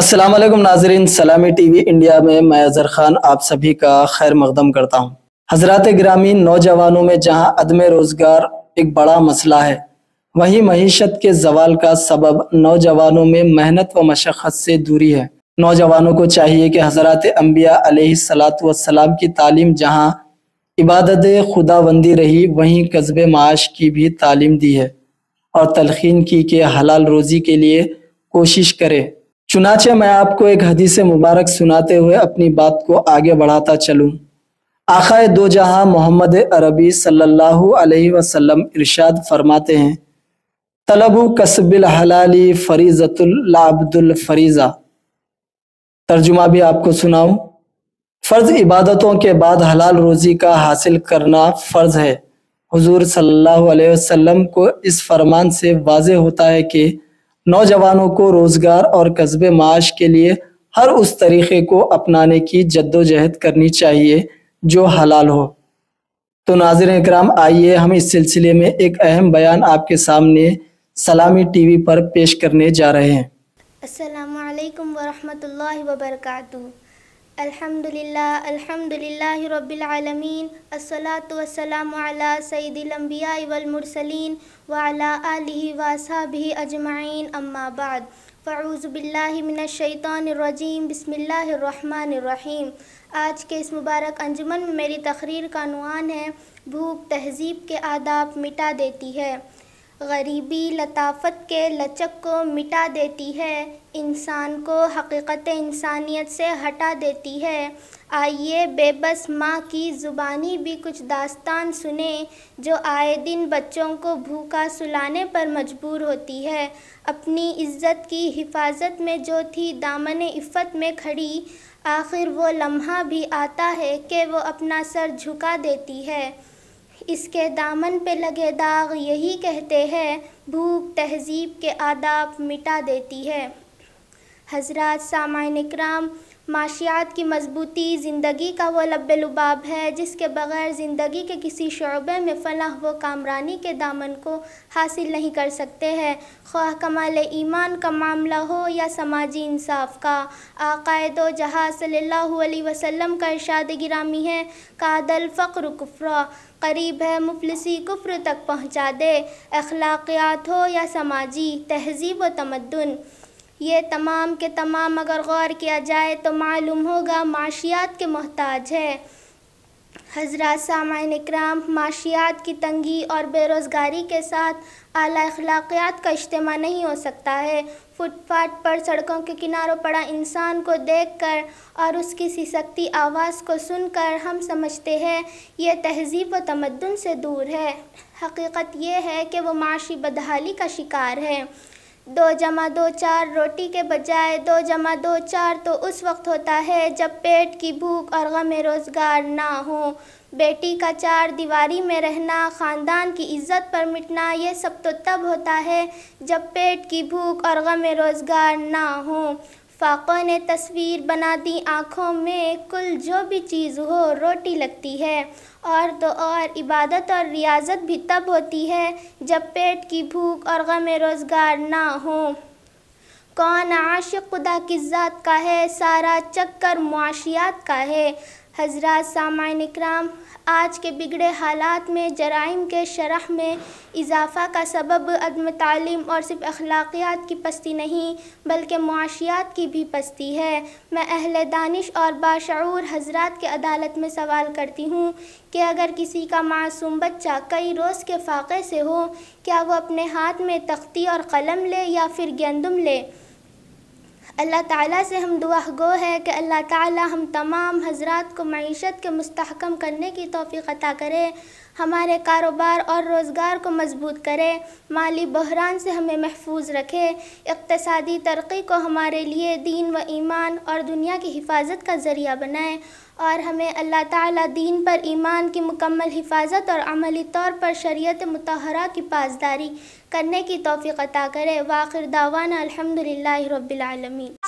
अस्सलाम वालेकुम नाजरीन सलामी टीवी इंडिया में मैं अजहर खान आप सभी का खैर मकदम करता हूँ हजरत ग्रामीण नौजवानों में जहाँ अदम रोज़गार एक बड़ा मसला है वहीं मीशत के जवाल का सबब नौजवानों में मेहनत व मशक्क़त से दूरी है नौजवानों को चाहिए कि हजरत अम्बिया सलात सलाम की तालीम जहाँ इबादत खुदाबंदी रही वहीं कस्बे माश की भी तालीम दी है और तलखीन की के हलाल रोज़ी के लिए कोशिश करें चुनाचे मैं आपको एक हदीस मुबारक सुनाते हुए अपनी बात को आगे बढ़ाता चलूं। आखाए दो जहां मोहम्मद अरबी सल्लल्लाहु अलैहि वसल्लम इरशाद फरमाते हैं तलबु कसबिल हलाली फरीजतुल फरीजतुल्लाब्दुल फरीज़ा तर्जुमा भी आपको सुनाऊं फ़र्ज़ इबादतों के बाद हलाल रोज़ी का हासिल करना फ़र्ज़ है हुजूर सल्लल्लाहु अलैहि वसल्लम को इस फरमान से वाज होता है कि नौजवानों को रोजगार और कस्बे माश के लिए हर उस तरीके को अपनाने की जद्दोजहद करनी चाहिए जो हलाल हो तो नाजिर कराम आइए हम इस सिलसिले में एक अहम बयान आपके सामने सलामी टीवी पर पेश करने जा रहे हैं असलकम वरहमल वर्का अल्हम्दुलिल्लाह अल्हम्दुलिल्लाह रब्बिलआलमीन अस्सलातु वस्सलामु अला सय्यदिल अंबिया वल मुरसलीन व अला आलिहि व असहाबिहि अजमाइन अम्मा बाद फ़ाऊज़ बिल्लाहि मिनश शैतानिर रजीम बिस्मिल्लाहिर रहमानिर रहीम आज के इस मुबारक अंजुमन में मेरी तकरीर का नुआन है भूख तहज़ीब के आदाब मिटा देती है गरीबी लताफत के लचक को मिटा देती है इंसान को हकीकत इंसानियत से हटा देती है आइए बेबस माँ की ज़ुबानी भी कुछ दास्तान सुने जो आए दिन बच्चों को भूखा सुलाने पर मजबूर होती है अपनी इज्जत की हिफाजत में जो थी दामन इफ़त में खड़ी आखिर वो लम्हा भी आता है कि वो अपना सर झुका देती है इसके दामन पे लगे दाग यही कहते हैं भूख तहजीब के आदाब मिटा देती है हजरत सामायन कराम माशियात की मजबूती ज़िंदगी का वो लब लबाब है जिसके बगैर ज़िंदगी के किसी शोबे में फलाह व कामरानी के दामन को हासिल नहीं कर सकते हैं ख्वाह कमाल ईमान का मामला हो या समाजी इंसाफ का अक़ायद दो जहाँ सल्ला वसलम का इरशाद गिरामी है कादल फ़क्र कुफ्रा करीब है मुफलसी कुफ्र तक पहुँचा दे अखलाकियात हो या समाजी तहजीब व तमदन ये तमाम के तमाम अगर गौर किया जाए तो मालूम होगा माशियात के मोहताज है हजरा सामाइन कराम माशियात की तंगी और बेरोज़गारी के साथ आला अखलाक़ियात का इज्तम नहीं हो सकता है फुटपाथ पर सड़कों के किनारों पड़ा इंसान को देख कर और उसकी सिसकती आवाज़ को सुनकर हम समझते हैं यह तहजीब व तमदन से दूर है हकीकत यह है कि वह माशी बदहाली का शिकार है दो जमा दो चार रोटी के बजाय दो जमा दो चार तो उस वक्त होता है जब पेट की भूख और गम रोज़गार ना हो बेटी का चार दीवारी में रहना ख़ानदान की इज्जत पर मिटना ये सब तो तब होता है जब पेट की भूख और गम रोज़गार ना हो फाक़ों ने तस्वीर बना दी आँखों में कुल जो भी चीज़ हो रोटी लगती है और तो और इबादत और रियाजत भी तब होती है जब पेट की भूख और गम रोज़गार ना हो कौन आशिक खुदा की ज़ात का है सारा चक्कर मुआशियात का है हजरात सामायन कराम आज के बिगड़े हालात में जराइम के शरह में इजाफ़ा का सबब अदम तालीम और सिर्फ अखलाकियात की पस्ती नहीं बल्कि माशियात की भी पस्ती है मैं अहल दानिश और बाशूर हजरात के अदालत में सवाल करती हूँ कि अगर किसी का मासूम बच्चा कई रोज़ के फाक़े से हो क्या वो अपने हाथ में तख्ती और कलम ले या फिर गेंदम ले अल्लाह ताला से हम दुआ गो है कि अल्लाह ताला हम तमाम हजरात को मीशत के मस्तकम करने की तोफ़ी अता करें हमारे कारोबार और रोज़गार को मजबूत करें माली बहरान से हमें महफूज रखें इकतसादी तरक्की को हमारे लिए दीन व ईमान और दुनिया की हिफाजत का ज़रिया बनाए और हमें अल्लाह ताला दीन पर ईमान की मुकम्मल हिफाजत और अमली तौर पर शरीयत मतहरा की पासदारी करने की तोफ़ी अता करे वाखिर दावाना अलहमदिल्ला रबालमीन